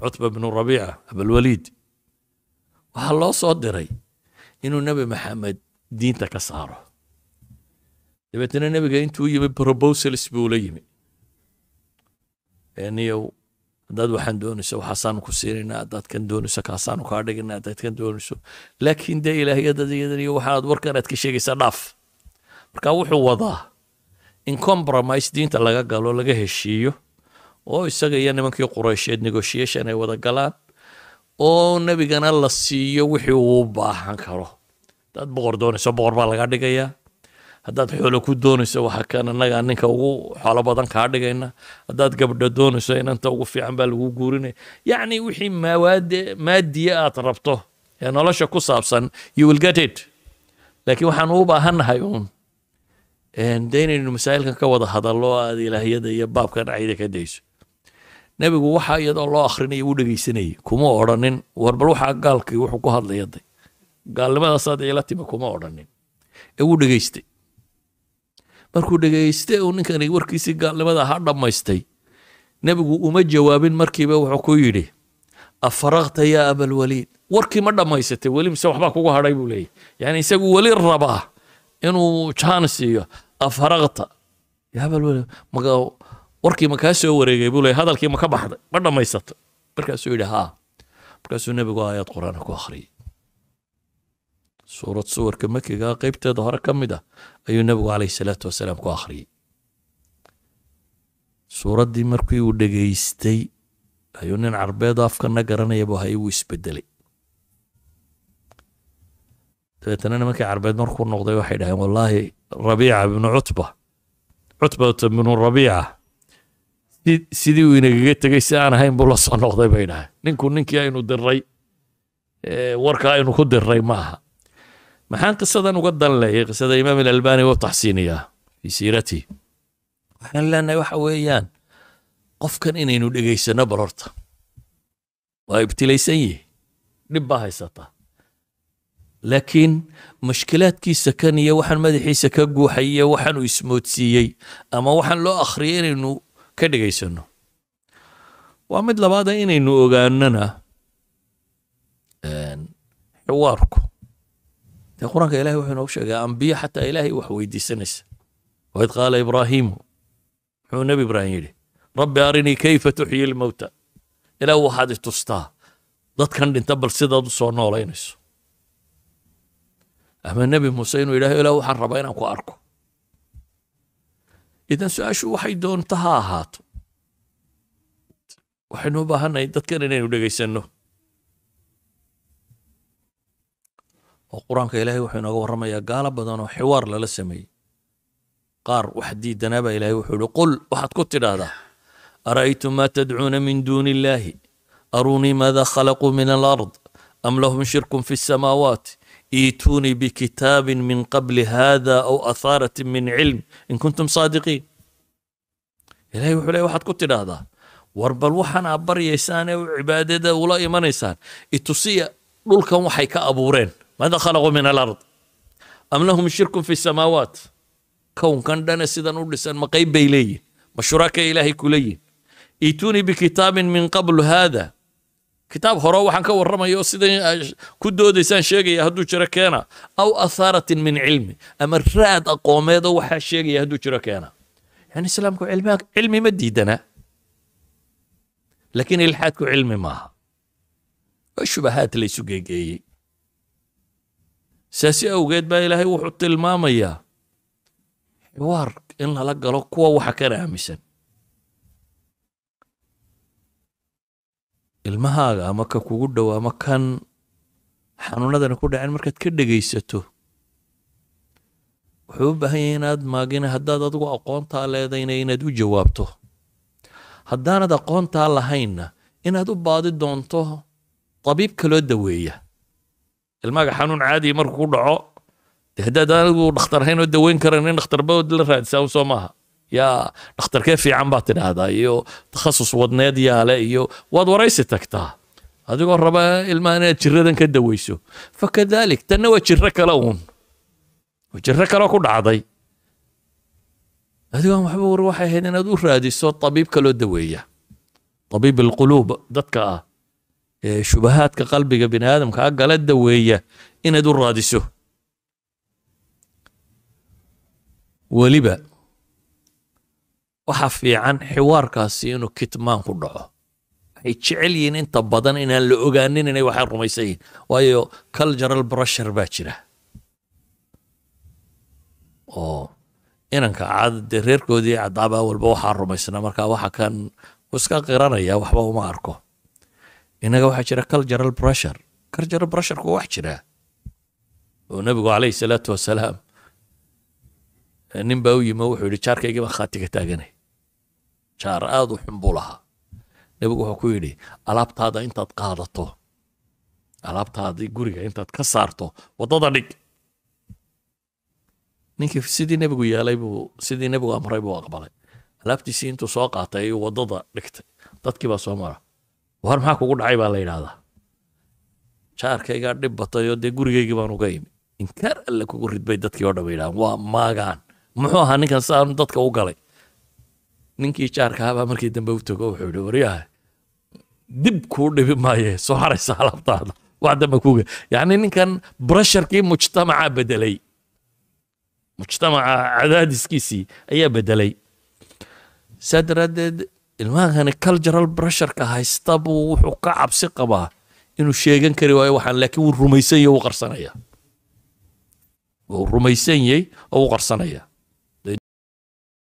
cutba bnu rabiica abalwaliid waxaa loo soo diray inuu nebi maxamed diinta ka saaro dabeetna nebiga intuu yimi probosals buu la yimi eniyow haddaad waxaan doonayso waxaasaanu ku siinaynaa haddaad kan doonayso kaasaanu kaa dhiganaa haddaad doonayso laakiin dee ilaahiyadada iyadan iyo waxaad warkanaad ka sheegaysa dhaaf marka wuxuu wadaa in compromise diinta laga galo laga heshiiyo oo isaga iyo nimankii qureysheed negoshiyeshon ay wada galaan oo nebigana la siiyo wixii uu baahan karo haddaad boqor doonayso boqor baa lagaa dhigayaa haddaad xoolo ku doonayso waxa kan innagaa ninka ugu xoolo badan kaa dhigayna haddaad gabdho doonayso inanta ugu fiican baa lagu guurinaya yacni wixii maawaade maadiye aad rabto ee nolosha ku saabsan you will get it laakiin waxaan u baahannahay uun de inaynu masaa'ilkan ka wada hadallo aad ilaahyada iyo baabkan cayda ka dayso nebigu waxa iyadoo loo akhrinaya uu dhegaysanayay kuma odrhanin war bal waxaa gaalkii wuxuu ku hadlaya gaalnimadaasaad iila timi kuma odrhanin ee wuu dhegaystay markuu dhegayste uu ninkani warkiisii gaalnimada ha dhammaystay nebigu uma jawaabin markiiba wuxuu ku yidhi afaraqta yaa abalwaliid warkii ma dhammaysatay weli mise waxbaa kugu hadhay buu leeyahy yani isagu weli rabaa inuu jaan siiyo afaraqta yaa abalwaliid warkii ma kaa soo wareegay buu le hadalkii ma ka baxday ma dhammaysatay markaasuu yidhi haa markaasuu nebigu aayad qur-aana ku akhriyay suurad suwarka makigaa qaybteeda hore ka mid ah ayuu nebigu caleyhi salaatu wasalaam ku akhriyey suuraddii markii uu dhegaystay ayuu nin carbeedo afkana garanayabu hay wuu isbedelay dabeetana nimankii carbeed markuu noqday waxay dhaheen wallaahi rabiica ibnu cutba cutbat ibnu rabiica sidii uu inagaga tegay si aan ahayn buu la soo noqday bay dhahay ninku ninkii aynu diray warka aynu ku diray maaha maxaan qisadan uga danleeyay qisada imaam alalbani wuu taxsiiniyaa fii siiratihi waxaan leenahay waxa weeyaan qofkan inaynu dhegaysano bal horta waa ibtilaysan yihi dhib baa haysataa laakiin mashkilaadkiisa kan iyo waxaan madaxiisa ka guuxay iyo waxaanu ismoodsiiyey ama waxaan loo akhriyay inaynu ka dhegaysanno waa mid labaada inaynu ogaanana xiwaarku dee qur-aanka ilahi wuxuu inoogu sheegaa ambiye xataa ilaahay wax weydiisanaysa waid qaala ibraahiimu muxuu nebi ibraahim yidhi rabbi arinii kayfa tuxyi lmowta ilaah waxaad i tustaa dadkan dhinta bal sidaad u soo noolaynayso ama nebi muuse inuu yidhahdo ilaah waxaan rabaa inaan ku arko إذا سؤال شو حيدون تهاهات وحن هو بهنا يذكر إنه يقول جيس إنه القرآن كإلهي وحن هو رمى يا قالب حوار للسمي لسمي قار وحدي دنابة إلهي وحلو قل واحد كتير هذا أرأيتم ما تدعون من دون الله أروني ماذا خلقوا من الأرض أم لهم شرك في السماوات ايتوني بكتاب من قبل هذا او اثاره من علم ان كنتم صادقين لا يوحي لي واحد كنت هذا ورب الوحنا بر يسان وعبادة ولا إيمان يسان إتوسيا للك وحي كأبورين ماذا خلقوا من الأرض أم لهم شرك في السماوات كون كان دانا سيدا نولسان مقيب إلي مشراك إلهي كلي إيتوني بكتاب من قبل هذا kitaab hore waxaan ka warramayo sida ah, ku doodaysaan sheegaya hadduu jiro keena aw ahaaratin min cilmi ama raad aqoomeedoo waxaa sheegaya hadduu jiro keena yani islaamku cilmi ma diidana laakiin ilxaadku cilmi maaha oo shubahaad laysu geegeeyey saasi awgeed baa ilaahay wuxuu tilmaamayaa xiwaar in lala galo kuwa waxa kana aaminsan ilmahaaga ama ka kugu dhow ama kan xanuunadani ku dhaceen markaad ka dhegaysato wuxuu u baahan yahay inaad maagina haddaad adigu aqoontaa leedayna inaad u jawaabto haddaanad aqoontaa lahaynna inaad u baadi doonto tabiib kaloo daweeya ilmaaga xanuun caadiya marku ku dhaco de haddaad anigu dhakhtar ahayn oo daweyn karan in dhakhtar dhakhtarba la raadsaa un soo maaha yaa dhakhtarkee fiican baad tidhaahdaa iyo takhasus wadneed yaale iyo waad waraysi tagtaa adigoo raba ilmaha inaad jiradan ka daweyso fakadaalik tanna waa jiro kale uun waa jiro kale ku dhacday adigoon waxba war waxay ahayd inaad u raadiso tabiib kaloo daweeya tabiib alquluub dadka ah ee shubahaadka qalbiga bini aadamka ah gala daweeya inaad u raadiso weliba waxaa fiican xiwaarkaasi inuu kitmaan ku dhaco waxay jecel yihiin inta badan inaan la ogaanin inay waxay rumaysan yihin waayo cultural brushar baa jira oo inanka cadde reerkoodii caddaabaa walba waxaa rumaysnaa markaa waxa kan iska qiranaya waxba uma arko innaga waxaa jira cultural brushar cultural brusharku wax jiraa oo nebigu calayhi salaatu wasalaam nin baa u yimo wuxuu yidhi jaarkaygii khaatiga taaganay jaar aada u xun buu lahaa nebigu wuxuu ku yidhi alaabtaada intaad qaadato alaabtaadii guriga intaad ka saarto waddada dhig ninkii sidii nebigu yeelay buu sidii nebigu amray buu aqbalay alaabtiisii intuu soo qaatay ayuu wadada dhigtay dadkii baa soo mara war maxaa kugu dhacay baa la yidhaahdaa jaarkaygaa dhib batayoo dee gurigaygii baan uga imi inkaar alle kugu ridbay dadkii oo dhan bay yidhahaan waa maagaan muxuu ahaa ninkan si dadka u galay ninkii jaarkahabaa markii dambe u tago wuxuu yihi waryaha dib kuu dhibi maaye soo haraysa alaabtaada wax dambe kuuga yacni ninkan brasharkii mujtamacaa bedelay mujtamaca cadaadiskiisii ayaa bedelay saa daraaddeed ilmahani cultural brasharka haysta buu wuxuu ka cabsi qabaa inuu sheegan kari waayo waxaan laakiin wuu rumaysan yahy qarsanaya wuu rumaysan oo wuu qarsanaya